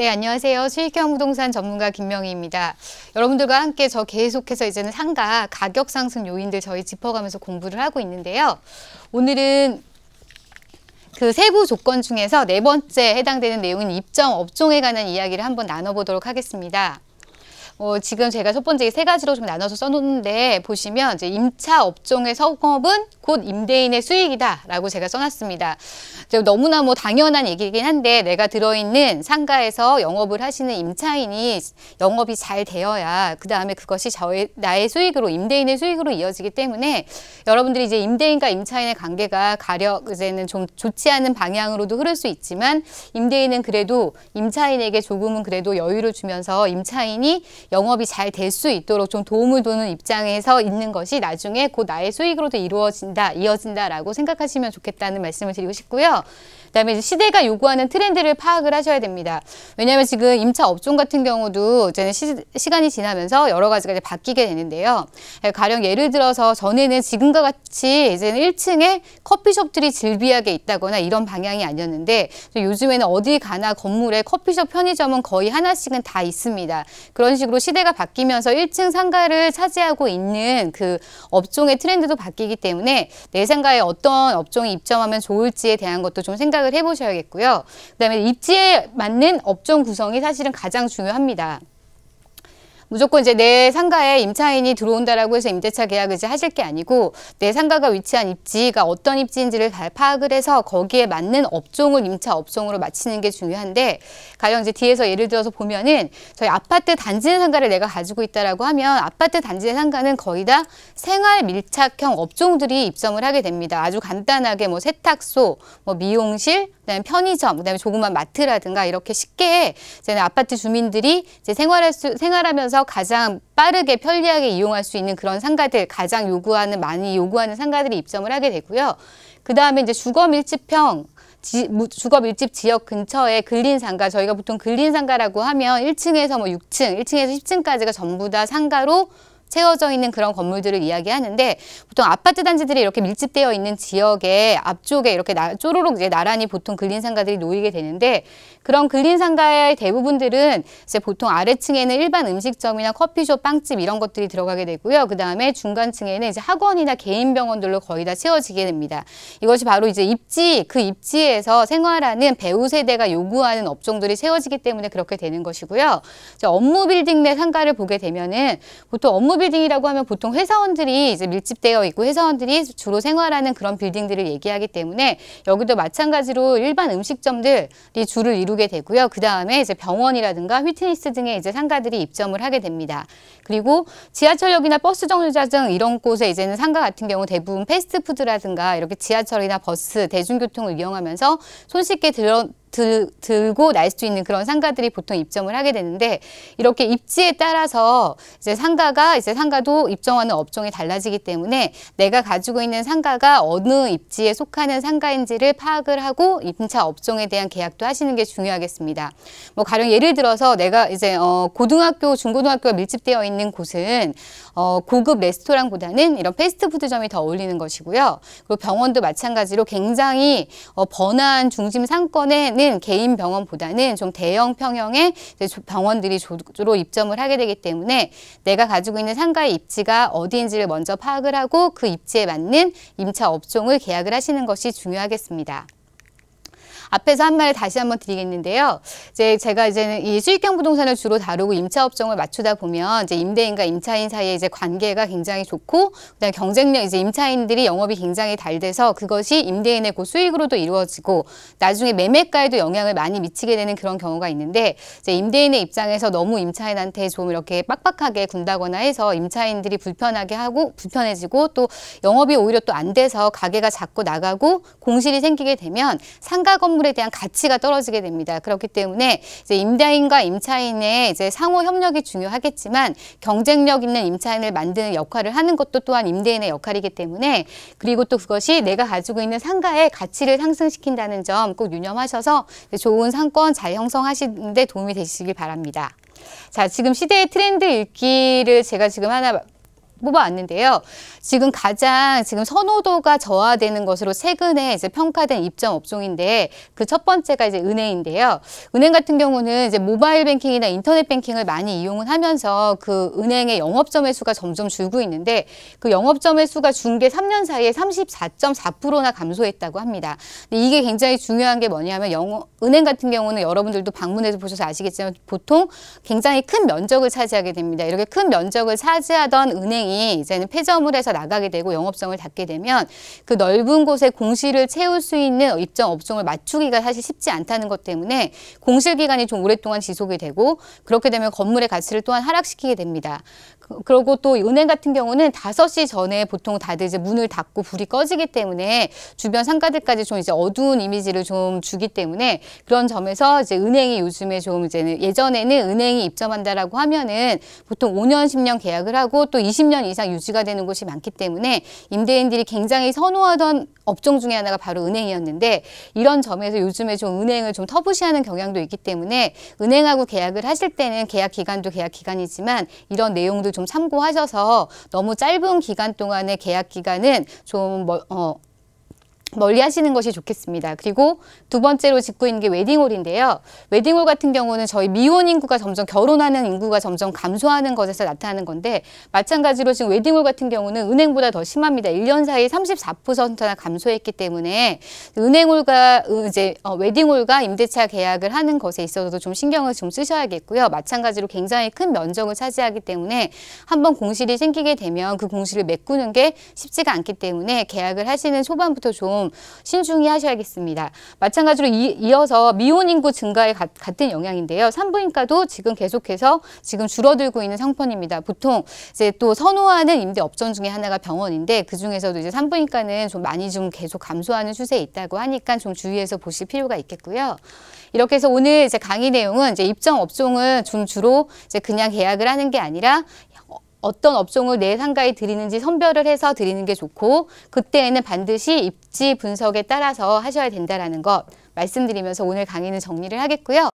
네, 안녕하세요. 수익형 부동산 전문가 김명희입니다. 여러분들과 함께 저 계속해서 이제는 상가 가격 상승 요인들 저희 짚어가면서 공부를 하고 있는데요. 오늘은 그 세부 조건 중에서 네 번째 해당되는 내용인 입점 업종에 관한 이야기를 한번 나눠보도록 하겠습니다. 어, 지금 제가 첫 번째 세 가지로 좀 나눠서 써놓는데 보시면 이제 임차 업종의 성업은 곧 임대인의 수익이다라고 제가 써놨습니다. 너무나 뭐 당연한 얘기긴 한데 내가 들어있는 상가에서 영업을 하시는 임차인이 영업이 잘 되어야 그 다음에 그것이 저의 나의 수익으로 임대인의 수익으로 이어지기 때문에 여러분들이 이제 임대인과 임차인의 관계가 가려 이제는 좀 좋지 않은 방향으로도 흐를 수 있지만 임대인은 그래도 임차인에게 조금은 그래도 여유를 주면서 임차인이 영업이 잘 될 수 있도록 좀 도움을 도는 입장에서 있는 것이 나중에 곧 나의 수익으로도 이루어진다, 이어진다라고 생각하시면 좋겠다는 말씀을 드리고 싶고요. 그다음에 이제 시대가 요구하는 트렌드를 파악을 하셔야 됩니다. 왜냐하면 지금 임차 업종 같은 경우도 이제는 시, 시 간이 지나면서 여러 가지가 이제 바뀌게 되는데요. 예, 가령 예를 들어서 전에는 지금과 같이 이제는 1층에 커피숍들이 즐비하게 있다거나 이런 방향이 아니었는데 요즘에는 어디 가나 건물에 커피숍 편의점은 거의 하나씩은 다 있습니다. 그런 식으로 시대가 바뀌면서 1층 상가를 차지하고 있는 그 업종의 트렌드도 바뀌기 때문에 내 생각에 어떤 업종이 입점하면 좋을지에 대한 것도 좀 생각을 해보셔야겠고요. 그다음에 입지에 맞는 업종 구성이 사실은 가장 중요합니다. 무조건 이제 내 상가에 임차인이 들어온다라고 해서 임대차 계약을 이제 하실 게 아니고 내 상가가 위치한 입지가 어떤 입지인지를 잘 파악을 해서 거기에 맞는 업종을 임차 업종으로 맞히는 게 중요한데 가령 이제 뒤에서 예를 들어서 보면은 저희 아파트 단지 내 상가를 내가 가지고 있다라고 하면 아파트 단지 내 상가는 거의 다 생활 밀착형 업종들이 입점을 하게 됩니다. 아주 간단하게 뭐 세탁소, 뭐 미용실, 그다음에 편의점, 그다음에 조그만 마트라든가 이렇게 쉽게 이제 아파트 주민들이 이제 생활할 수 생활하면서 가장 빠르게 편리하게 이용할 수 있는 그런 상가들 가장 요구하는 많이 요구하는 상가들이 입점을 하게 되고요. 그다음에 이제 주거 밀집형 지, 주거 밀집 지역 근처에 근린 상가 저희가 보통 근린 상가라고 하면 1층에서 뭐 6층, 1층에서 10층까지가 전부 다 상가로 채워져 있는 그런 건물들을 이야기하는데 보통 아파트 단지들이 이렇게 밀집되어 있는 지역의 앞쪽에 이렇게 나, 쪼로록 이제 나란히 보통 근린 상가들이 놓이게 되는데 그런 근린 상가의 대부분들은 이제 보통 아래층에는 일반 음식점이나 커피숍, 빵집 이런 것들이 들어가게 되고요. 그다음에 중간층에는 이제 학원이나 개인 병원들로 거의 다 채워지게 됩니다. 이것이 바로 이제 입지 그 입지에서 생활하는 배우 세대가 요구하는 업종들이 채워지기 때문에 그렇게 되는 것이고요. 업무 빌딩 내 상가를 보게 되면은 보통 업무 빌딩이라고 하면 보통 회사원들이 이제 밀집되어 있고 회사원들이 주로 생활하는 그런 빌딩들을 얘기하기 때문에 여기도 마찬가지로 일반 음식점들이 주를 이루게 되고요. 그 다음에 이제 병원이라든가 휘트니스 등의 이제 상가들이 입점을 하게 됩니다. 그리고 지하철역이나 버스 정류장 등 이런 곳에 이제는 상가 같은 경우 대부분 패스트푸드라든가 이렇게 지하철이나 버스, 대중교통을 이용하면서 손쉽게 들어, 들, 들고 날 수 있는 그런 상가들이 보통 입점을 하게 되는데 이렇게 입지에 따라서 이제 상가가 이제 상가도 입점하는 업종이 달라지기 때문에 내가 가지고 있는 상가가 어느 입지에 속하는 상가인지를 파악을 하고 임차 업종에 대한 계약도 하시는 게 중요하겠습니다. 뭐 가령 예를 들어서 내가 이제 어 고등학교 중고등학교가 밀집되어 있는 곳은 어 고급 레스토랑보다는 이런 패스트푸드점이 더 어울리는 것이고요. 그리고 병원도 마찬가지로 굉장히 어 번화한 중심 상권에 있는 개인 병원보다는 좀 대형 평형의 병원들이 주로 입점을 하게 되기 때문에 내가 가지고 있는 상가의 입지가 어디인지를 먼저 파악을 하고 그 입지에 맞는 임차 업종을 계약을 하시는 것이 중요하겠습니다. 앞에서 한 말을 다시 한번 드리겠는데요. 이제 제가 이제는 이 수익형 부동산을 주로 다루고 임차 업종을 맞추다 보면 이제 임대인과 임차인 사이에 이제 관계가 굉장히 좋고 그다음 경쟁력 이제 임차인들이 영업이 굉장히 잘 돼서 그것이 임대인의 고 그 수익으로도 이루어지고 나중에 매매가에도 영향을 많이 미치게 되는 그런 경우가 있는데 이제 임대인의 입장에서 너무 임차인한테 좀 이렇게 빡빡하게 군다거나 해서 임차인들이 불편하게 하고 불편해지고 또 영업이 오히려 또 안 돼서 가게가 자꾸 나가고 공실이 생기게 되면 상가 건물 건물에 대한 가치가 떨어지게 됩니다. 그렇기 때문에 이제 임대인과 임차인의 이제 상호 협력이 중요하겠지만 경쟁력 있는 임차인을 만드는 역할을 하는 것도 또한 임대인의 역할이기 때문에 그리고 또 그것이 내가 가지고 있는 상가의 가치를 상승시킨다는 점 꼭 유념하셔서 좋은 상권 잘 형성하시는 데 도움이 되시길 바랍니다. 자, 지금 시대의 트렌드 읽기를 제가 지금 하나 뽑아왔는데요. 지금 가장 지금 선호도가 저하되는 것으로 최근에 이제 평가된 입점 업종인데 그 첫 번째가 이제 은행인데요. 은행 같은 경우는 이제 모바일 뱅킹이나 인터넷 뱅킹을 많이 이용을 하면서 그 은행의 영업점의 수가 점점 줄고 있는데 그 영업점의 수가 중계 3년 사이에 34.4%나 감소했다고 합니다. 근데 이게 굉장히 중요한 게 뭐냐면 영업 은행 같은 경우는 여러분들도 방문해서 보셔서 아시겠지만 보통 굉장히 큰 면적을 차지하게 됩니다. 이렇게 큰 면적을 차지하던 은행이 이제는 폐점을 해서 나가게 되고 영업성을 닫게 되면 그 넓은 곳에 공실을 채울 수 있는 입점 업종을 맞추기가 사실 쉽지 않다는 것 때문에 공실 기간이 좀 오랫동안 지속이 되고 그렇게 되면 건물의 가치를 또한 하락시키게 됩니다. 그리고 또 은행 같은 경우는 다섯 시 전에 보통 다들 이제 문을 닫고 불이 꺼지기 때문에 주변 상가들까지 좀 이제 어두운 이미지를 좀 주기 때문에 그런 점에서 이제 은행이 요즘에 좀 이제는 예전에는 은행이 입점한다라고 하면은 보통 5년, 10년 계약을 하고 또 20년 이상 유지가 되는 곳이 많기 때문에 임대인들이 굉장히 선호하던 업종 중에 하나가 바로 은행이었는데 이런 점에서 요즘에 좀 은행을 좀 터부시하는 경향도 있기 때문에 은행하고 계약을 하실 때는 계약 기간도 계약 기간이지만 이런 내용도 좀좀 참고하셔서 너무 짧은 기간 동안의 계약 기간은 좀 뭐, 어, 멀리 하시는 것이 좋겠습니다. 그리고 두 번째로 짚고 있는 게 웨딩홀인데요. 웨딩홀 같은 경우는 저희 미혼 인구가 점점 결혼하는 인구가 점점 감소하는 것에서 나타나는 건데 마찬가지로 지금 웨딩홀 같은 경우는 은행보다 더 심합니다. 1년 사이에 34%나 감소했기 때문에 은행홀과 이제 어, 웨딩홀과 임대차 계약을 하는 것에 있어서도 좀 신경을 좀 쓰셔야겠고요. 마찬가지로 굉장히 큰 면적을 차지하기 때문에 한번 공실이 생기게 되면 그 공실을 메꾸는 게 쉽지가 않기 때문에 계약을 하시는 초반부터 좋은 좀 신중히 하셔야겠습니다. 마찬가지로 이, 어서 미혼 인구 증가에 가, 같은 영향인데요. 산부인과도 지금 계속해서 지금 줄어들고 있는 상품입니다 보통 이제 또 선호하는 임대 업종 중에 하나가 병원인데 그 중에서도 이제 산부인과는 좀 많이 좀 계속 감소하는 추세에 있다고 하니까 좀 주의해서 보실 필요가 있겠고요. 이렇게 해서 오늘 이제 강의 내용은 이제 입점 업종은 좀 주로 이제 그냥 계약을 하는 게 아니라 어떤 업종을 내 상가에 드리는지 선별을 해서 드리는 게 좋고 그때에는 반드시 입지 분석에 따라서 하셔야 된다라는 것 말씀드리면서 오늘 강의는 정리를 하겠고요.